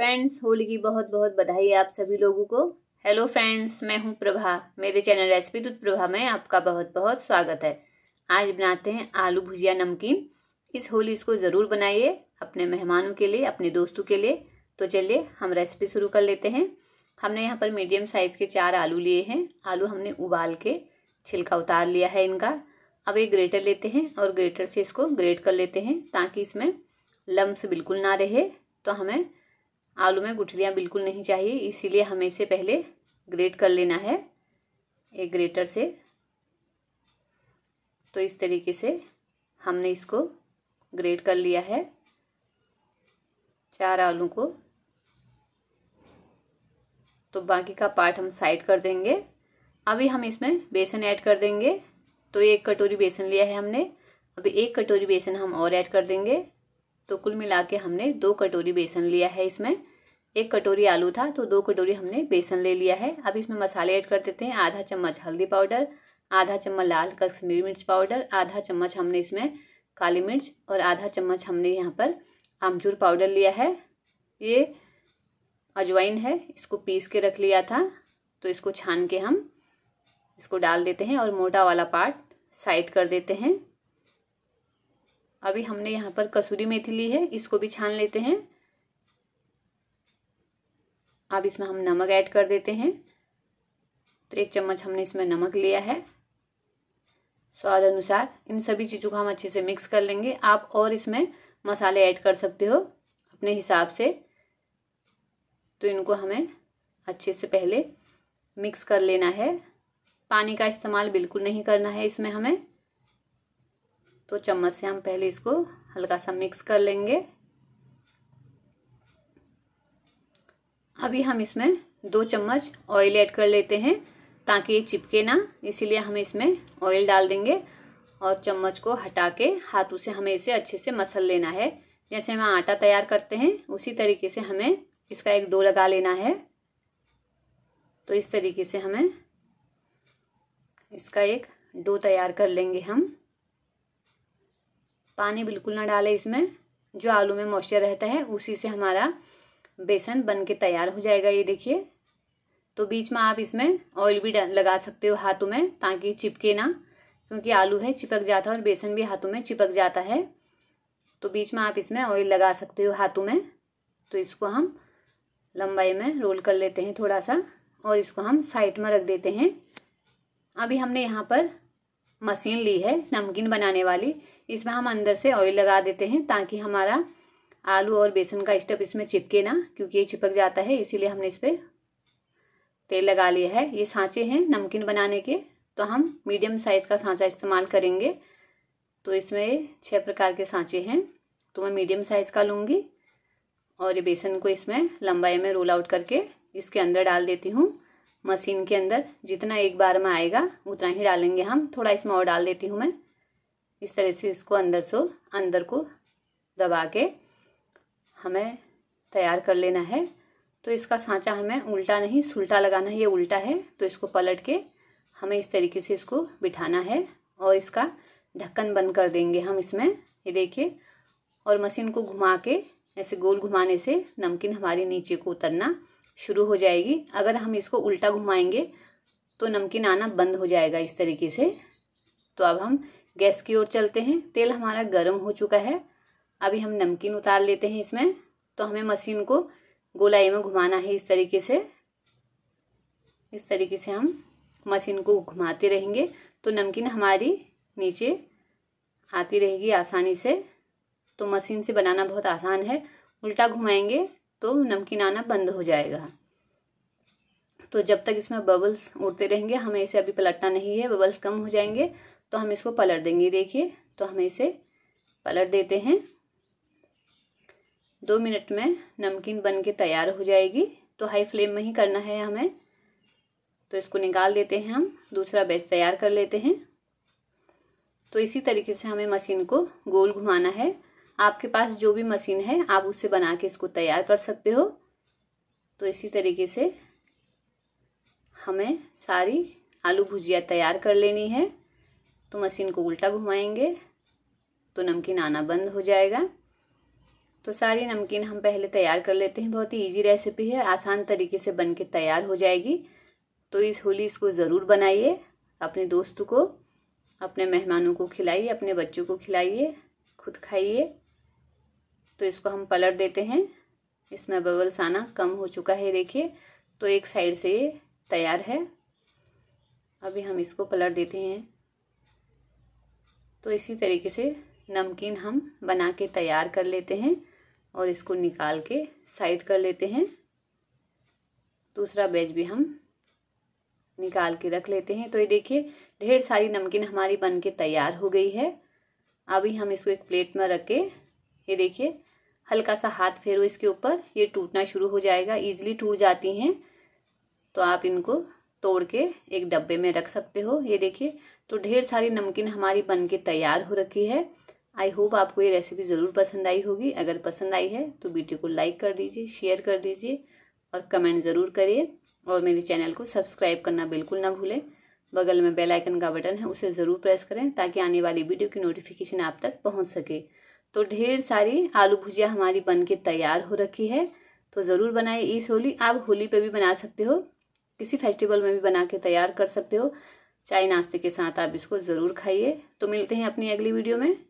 friends Holi की बहुत बहुत बधाई आप सभी लोगों को हेलो फ्रेंड्स मैं हूं प्रभा मेरे चैनल रेसिपी दूध प्रभा में आपका बहुत बहुत स्वागत है आज बनाते हैं आलू भुजिया नमकीन इस होली इसको ज़रूर बनाइए अपने मेहमानों के लिए अपने दोस्तों के लिए तो चलिए हम रेसिपी शुरू कर लेते हैं हमने यहाँ पर मीडियम साइज़ के चार आलू लिए हैं आलू हमने उबाल के छिलका उतार लिया है इनका अब एक ग्रेटर लेते हैं और ग्रेटर से इसको ग्रेट कर लेते हैं ताकि इसमें लम्ब बिल्कुल ना रहे तो हमें आलू में गुठलियाँ बिल्कुल नहीं चाहिए इसीलिए हमें इसे पहले ग्रेट कर लेना है एक ग्रेटर से तो इस तरीके से हमने इसको ग्रेट कर लिया है चार आलू को तो बाकी का पार्ट हम साइड कर देंगे अभी हम इसमें बेसन ऐड कर देंगे तो एक कटोरी बेसन लिया है हमने अभी एक कटोरी बेसन हम और ऐड कर देंगे तो कुल मिला के हमने दो कटोरी बेसन लिया है इसमें एक कटोरी आलू था तो दो कटोरी हमने बेसन ले लिया है अब इसमें मसाले ऐड कर देते हैं आधा चम्मच हल्दी पाउडर आधा चम्मच लाल कश्मीरी मिर्च पाउडर आधा चम्मच हमने इसमें काली मिर्च और आधा चम्मच हमने यहाँ पर आमचूर पाउडर लिया है ये अजवाइन है इसको पीस के रख लिया था तो इसको छान के हम इसको डाल देते हैं और मोटा वाला पार्ट साइड कर देते हैं अभी हमने यहाँ पर कसूरी मेथी ली है इसको भी छान लेते हैं अब इसमें हम नमक ऐड कर देते हैं तो एक चम्मच हमने इसमें नमक लिया है स्वाद अनुसार इन सभी चीज़ों को हम अच्छे से मिक्स कर लेंगे आप और इसमें मसाले ऐड कर सकते हो अपने हिसाब से तो इनको हमें अच्छे से पहले मिक्स कर लेना है पानी का इस्तेमाल बिल्कुल नहीं करना है इसमें हमें तो चम्मच से हम पहले इसको हल्का सा मिक्स कर लेंगे अभी हम इसमें दो चम्मच ऑयल ऐड कर लेते हैं ताकि ये चिपके ना इसीलिए हम इसमें ऑयल डाल देंगे और चम्मच को हटा के हाथों से हमें इसे अच्छे से मसल लेना है जैसे हम आटा तैयार करते हैं उसी तरीके से हमें इसका एक डो लगा लेना है तो इस तरीके से हमें इसका एक डो तैयार कर लेंगे हम पानी बिल्कुल ना डालें इसमें जो आलू में मॉइस्चर रहता है उसी से हमारा बेसन बन के तैयार हो जाएगा ये देखिए तो बीच में आप इसमें ऑयल भी लगा सकते हो हाथों में ताकि चिपके ना क्योंकि आलू है चिपक जाता है और बेसन भी हाथों में चिपक जाता है तो बीच में आप इसमें ऑयल लगा सकते हो हाथों में तो इसको हम लंबाई में रोल कर लेते हैं थोड़ा सा और इसको हम साइड में रख देते हैं अभी हमने यहाँ पर मशीन ली है नमकीन बनाने वाली इसमें हम अंदर से ऑयल लगा देते हैं ताकि हमारा आलू और बेसन का स्टेप इसमें चिपके ना क्योंकि ये चिपक जाता है इसीलिए हमने इस पर तेल लगा लिया है ये सांचे हैं नमकीन बनाने के तो हम मीडियम साइज़ का सांचा इस्तेमाल करेंगे तो इसमें छह प्रकार के सांचे हैं तो मैं मीडियम साइज़ का लूँगी और ये बेसन को इसमें लंबाई में रोल आउट करके इसके अंदर डाल देती हूँ मशीन के अंदर जितना एक बार में आएगा उतना ही डालेंगे हम थोड़ा इसमें और डाल देती हूँ मैं इस तरह से इसको अंदर से अंदर को दबा के हमें तैयार कर लेना है तो इसका सांचा हमें उल्टा नहीं सुल्टा लगाना है ये उल्टा है तो इसको पलट के हमें इस तरीके से इसको बिठाना है और इसका ढक्कन बंद कर देंगे हम इसमें ये देखिए और मशीन को घुमा के ऐसे गोल घुमाने से नमकीन हमारी नीचे को उतरना शुरू हो जाएगी अगर हम इसको उल्टा घुमाएंगे तो नमकीन आना बंद हो जाएगा इस तरीके से तो अब हम गैस की ओर चलते हैं तेल हमारा गर्म हो चुका है अभी हम नमकीन उतार लेते हैं इसमें तो हमें मशीन को गोलाई में घुमाना है इस तरीके से इस तरीके से हम मशीन को घुमाते रहेंगे तो नमकीन हमारी नीचे आती रहेगी आसानी से तो मशीन से बनाना बहुत आसान है उल्टा घुमाएंगे तो नमकीन आना बंद हो जाएगा तो जब तक इसमें बबल्स उड़ते रहेंगे हमें इसे अभी पलटना नहीं है बबल्स कम हो जाएंगे तो हम इसको पलट देंगे देखिए तो हमें इसे पलट देते हैं दो मिनट में नमकीन बन के तैयार हो जाएगी तो हाई फ्लेम में ही करना है हमें तो इसको निकाल देते हैं हम दूसरा बैच तैयार कर लेते हैं तो इसी तरीके से हमें मशीन को गोल घुमाना है आपके पास जो भी मशीन है आप उससे बना के इसको तैयार कर सकते हो तो इसी तरीके से हमें सारी आलू भुजिया तैयार कर लेनी है तो मशीन को उल्टा घुमाएंगे तो नमकीन आना बंद हो जाएगा तो सारी नमकीन हम पहले तैयार कर लेते हैं बहुत ही ईजी रेसिपी है आसान तरीके से बन के तैयार हो जाएगी तो इस होली इसको ज़रूर बनाइए अपने दोस्तों को अपने मेहमानों को खिलाइए अपने बच्चों को खिलाइए खुद खाइए तो इसको हम पलट देते हैं इसमें बबल्स आना कम हो चुका है देखिए तो एक साइड से ये तैयार है अभी हम इसको पलट देते हैं तो इसी तरीके से नमकीन हम बना के तैयार कर लेते हैं और इसको निकाल के साइड कर लेते हैं दूसरा बैच भी हम निकाल के रख लेते हैं तो ये देखिए ढेर सारी नमकीन हमारी बन के तैयार हो गई है अभी हम इसको एक प्लेट में रख के ये देखिए हल्का सा हाथ फेरो इसके ऊपर ये टूटना शुरू हो जाएगा ईजिली टूट जाती हैं तो आप इनको तोड़ के एक डब्बे में रख सकते हो ये देखिए तो ढेर सारी नमकीन हमारी बन के तैयार हो रखी है आई होप आपको ये रेसिपी ज़रूर पसंद आई होगी अगर पसंद आई है तो वीडियो को लाइक कर दीजिए शेयर कर दीजिए और कमेंट ज़रूर करिए और मेरे चैनल को सब्सक्राइब करना बिल्कुल ना भूलें बगल में बेल आइकन का बटन है उसे ज़रूर प्रेस करें ताकि आने वाली वीडियो की नोटिफिकेशन आप तक पहुंच सके तो ढेर सारी आलू भुजिया हमारी बन के तैयार हो रखी है तो ज़रूर बनाए इस होली आप होली पे भी बना सकते हो किसी फेस्टिवल में भी बना के तैयार कर सकते हो चाय नाश्ते के साथ आप इसको ज़रूर खाइए तो मिलते हैं अपनी अगली वीडियो में